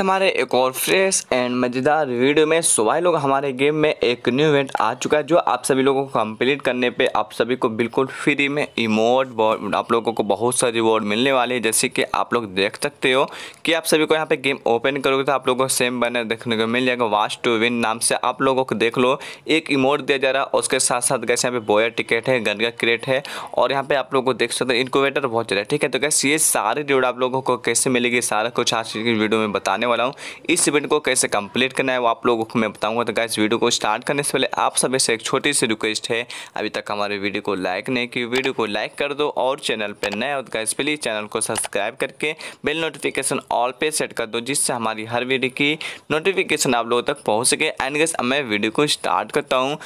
हमारे एक और फ्रेश एंड मज़ेदार वीडियो में सुबह लोग हमारे गेम में एक न्यू इवेंट आ चुका है जो आप सभी लोगों को कंप्लीट करने पे आप सभी को बिल्कुल फ्री में इमोट आप लोगों को बहुत सारे रिवॉर्ड मिलने वाले हैं जैसे कि आप लोग देख सकते हो कि आप सभी को यहाँ पे गेम ओपन करोगे तो आप लोगों को सेम बैनर देखने को मिल जाएगा वास्ट टू विन नाम से आप लोगों को देख लो एक इमोट दिया जा रहा है उसके साथ साथ कैसे यहाँ पे बोयर टिकट है गनगा क्रेट है और यहाँ पे आप लोग को देख सकते हो इनकोवेटर बहुत ज्यादा ठीक है तो कैसे ये सारे रिवॉर्ड आप लोगों को कैसे मिलेगी सारा कुछ आज की वीडियो में बताने वाला हूँ इस इवेंट को कैसे कंप्लीट करना है वो आप लोगों को मैं बताऊंगा तो गाइस वीडियो को स्टार्ट करने से पहले आप सभी से एक छोटी सी रिक्वेस्ट है अभी तक हमारे वीडियो को लाइक नहीं की वीडियो को लाइक कर दो और चैनल पर नए और तो गाइस प्लीज़ चैनल को सब्सक्राइब करके बेल नोटिफिकेशन ऑल पे सेट कर दो जिससे हमारी हर वीडियो की नोटिफिकेशन आप लोगों तक पहुँच सके एंड गैस अब मैं वीडियो को स्टार्ट करता हूँ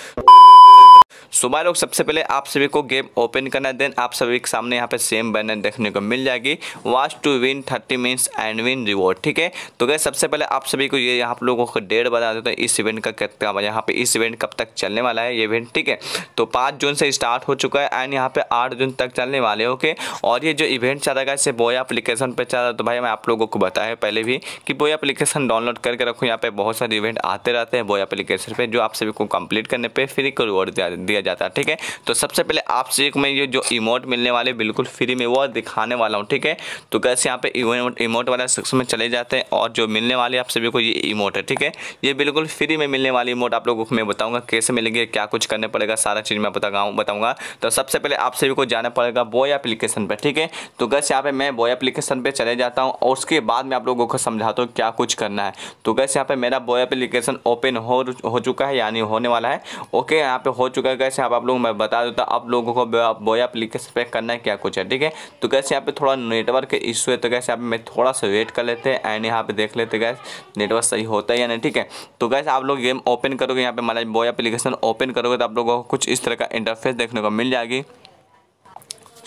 सुबह लोग सबसे पहले आप सभी को गेम ओपन करना है देन आप सभी के सामने यहाँ पे सेम बैनर देखने को मिल जाएगी watch to win thirty minutes and win reward ठीक है तो गए सबसे पहले आप सभी को ये आप लोगों को डेट बता देते हैं इस इवेंट का कितना यहाँ पे इस इवेंट कब तक चलने वाला है ये इवेंट ठीक है तो पाँच जून से स्टार्ट हो चुका है एंड यहाँ पे आठ जून तक चलने वाले ओके और ये जो इवेंट चल रहा है इसे बोया अप्लीकेशन पर चल तो भाई मैं आप लोगों को बताया पहले भी कि बोया अप्लीकेशन डाउनलोड करके रखूँ यहाँ पे बहुत सारे इवेंट आते रहते हैं बोया अप्लीकेशन पर जो आप सभी को कम्प्लीट करने पर फ्री को रिवॉर्ड दिया जाता जाता है ठीक है तो सबसे पहले आपसे एक मैं ये जो इमोट मिलने वाले बिल्कुल फ्री में वो दिखाने वाला हूँ ठीक है तो कैसे यहाँ पे इमोट वाला सेक्शन में चले जाते हैं और जो मिलने वाले आप सभी को ये इमोट है ठीक है ये बिल्कुल फ्री में मिलने वाली इमोट आप लोगों को मैं बताऊँगा कैसे मिलेंगे क्या कुछ करने पड़ेगा सारा चीज़ मैं बताऊँ बताऊँगा तो सबसे पहले आप सभी को जाना पड़ेगा बोया अप्लीकेशन पर ठीक है तो कैसे यहाँ पर मैं बोया अप्लीकेशन पर चले जाता हूँ और उसके बाद मैं आप लोगों को समझाता हूँ क्या कुछ करना है तो कैसे यहाँ पर मेरा बोया अप्लीकेशन ओपन हो चुका है यानी होने वाला है ओके यहाँ पर हो चुका है कैसे कैसे अच्छा, आप लोगों को मैं बता देता आप लोगों को बोया एप्लीकेशन पे करना है क्या कुछ है ठीक है तो कैसे यहाँ पे थोड़ा नेटवर्क इशू है तो कैसे आप मैं थोड़ा सा वेट कर लेते हैं एंड यहाँ पे देख लेते गैस नेटवर्क सही होता है या नहीं ठीक है तो कैसे आप लोग गेम ओपन करोगे यहाँ पे माला बोया एप्लीकेशन ओपन करोगे तो आप लोगों को कुछ इस तरह का इंटरफेस देखने को मिल जाएगी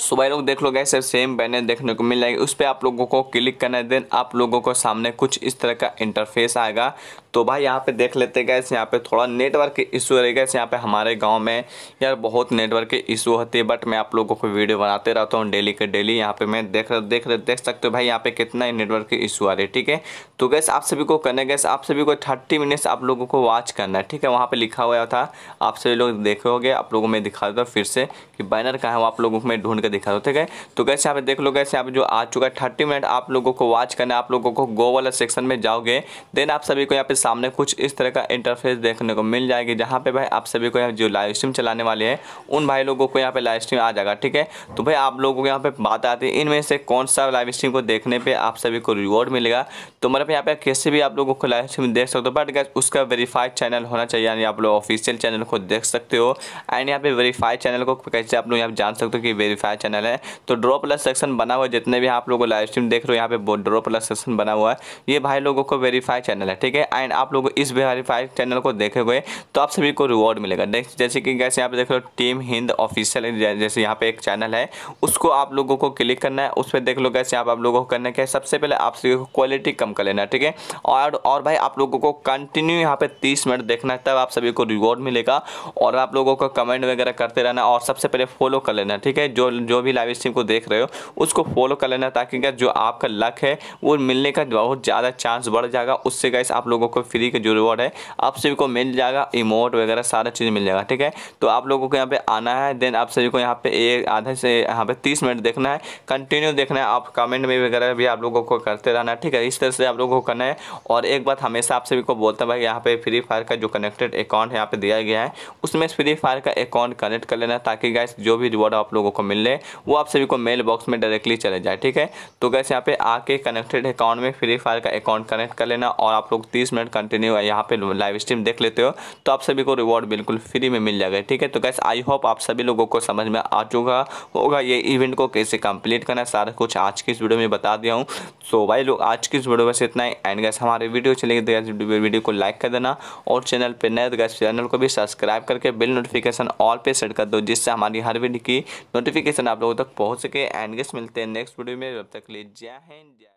सुबह लोग देख लो गए सेम बैनर देखने को मिल जाएगी उस पर आप लोगों को क्लिक करना है देन आप लोगों को सामने कुछ इस तरह का इंटरफेस आएगा तो भाई यहाँ पे देख लेते गए यहाँ पे थोड़ा नेटवर्क इशू रहेगा यहाँ पे हमारे गांव में यार बहुत नेटवर्क इशू होती है बट मैं आप लोगों को वीडियो बनाते रहता हूँ डेली के डेली यहाँ पे मैं देख रहे, देख रहे देख सकते हो भाई यहाँ पे कितना नेटवर्क के इशू आ रही है ठीक है तो गैस आप सभी को करना गैस आप सभी को थर्टी मिनट्स आप लोगों को वॉच करना है ठीक है वहाँ पर लिखा हुआ था आप सभी लोग देखोगे आप लोगों में दिखा देता फिर से कि बैनर कहाँ है आप लोगों को मैं ढूंढ करके दिखा दो ठीक है तो कैसे आप देख लो कैसे आप जो आ चुका है थर्टी मिनट आप लोगों को वॉच करना आप लोगों को गो वाला सेक्शन में जाओगे देन आप सभी को यहाँ पे सामने कुछ इस तरह का इंटरफेस देखने को मिल जाएगी जहाँ पे भाई आप सभी को यहाँ जो लाइव स्ट्रीम चलाने वाले हैं उन भाई लोगों को यहाँ पे लाइव स्ट्रीम आ जाएगा ठीक है तो भाई आप लोगों को यहाँ पे बात आती है इनमें से कौन सा लाइव स्ट्रीम को देखने पर आप सभी को रिवॉर्ड मिलेगा तो मतलब यहाँ पे कैसे भी आप लोगों को लाइव स्ट्रीम देख सकते हो बट उसका वेरीफाइड चैनल होना चाहिए यानी आप लोग ऑफिशियल चैनल को देख सकते हो एंड यहाँ पे वेरीफाइड चैनल को कैसे आप लोग यहाँ जान सकते हो कि वेरीफाइड हमारा चैनल है तो ड्रॉ प्लस सेक्शन बना हुआ जितने भी आप लोग लाइव स्ट्रीम देख रहे हो यहाँ पे ड्रॉ प्लस सेक्शन बना हुआ है ये भाई लोगों को वेरीफाई चैनल है ठीक है एंड आप लोग इस वेरीफाई चैनल को देखे हुए तो आप सभी को रिवॉर्ड मिलेगा नेक्स्ट जैसे कि कैसे यहाँ पे देख लो टीम हिंद ऑफिशियल जैसे यहाँ पे एक चैनल है उसको आप लोगों को क्लिक करना है उस पर देख लो कैसे आप लोगों को करना क्या सबसे पहले आप सभी को क्वालिटी कम कर लेना ठीक है और और भाई आप लोगों को कंटिन्यू यहाँ पे तीस मिनट देखना तब आप सभी को रिवॉर्ड मिलेगा और आप लोगों को कमेंट वगैरह करते रहना और सबसे पहले फॉलो कर लेना ठीक है जो जो भी लाइव स्ट्रीम को देख रहे हो उसको फॉलो कर लेना ताकि जो आपका लक है वो मिलने का बहुत ज़्यादा चांस बढ़ जाएगा उससे गैस आप लोगों को फ्री का जो रिवॉर्ड है आप सभी को मिल जाएगा इमोट वगैरह सारा चीज़ मिल जाएगा ठीक है तो आप लोगों को यहाँ पे आना है देन आप सभी को यहाँ पे एक आधे से यहाँ पे तीस मिनट देखना है कंटिन्यू देखना है आप कमेंट में वगैरह भी आप लोगों को करते रहना है ठीक है इस तरह से आप लोगों को करना है और एक बात हमेशा आप सभी को बोलता हूँ भाई यहाँ पे फ्री फायर का जो कनेक्टेड अकाउंट यहाँ पर दिया गया है उसमें फ्री फायर का अकाउंट कनेक्ट कर लेना ताकि गैस जो भी रिवॉर्ड आप लोगों को मिले है वो आप सभी को मेल बॉक्स में डायरेक्टली चले जाए ठीक है तो गैस यहाँ पे आके कनेक्टेड अकाउंट में फ्री फायर का अकाउंट कनेक्ट कर लेना और आप लोग तीस मिनट कंटिन्यू यहाँ पे लाइव स्ट्रीम देख लेते हो तो आप सभी को रिवॉर्ड बिल्कुल फ्री में मिल जाएगा ठीक है तो गैस आई होप आप सभी लोगों को समझ में आ चुका होगा ये इवेंट को कैसे कंप्लीट करना सारा कुछ आज की इस वीडियो में बता दिया हूँ सो तो भाई लोग आज की इस वीडियो में इतना ही एंड गैस हमारे वीडियो चले गए वीडियो को लाइक कर देना और चैनल पर नए गैस तो चैनल को भी सब्सक्राइब करके बिल नोटिफिकेशन ऑल पे सेट कर दो जिससे हमारी हर वीडियो की नोटिफिकेशन आप लोगों तक पहुँच सके एंड गेस्ट मिलते हैं नेक्स्ट वीडियो में तब तक ले जय हिंद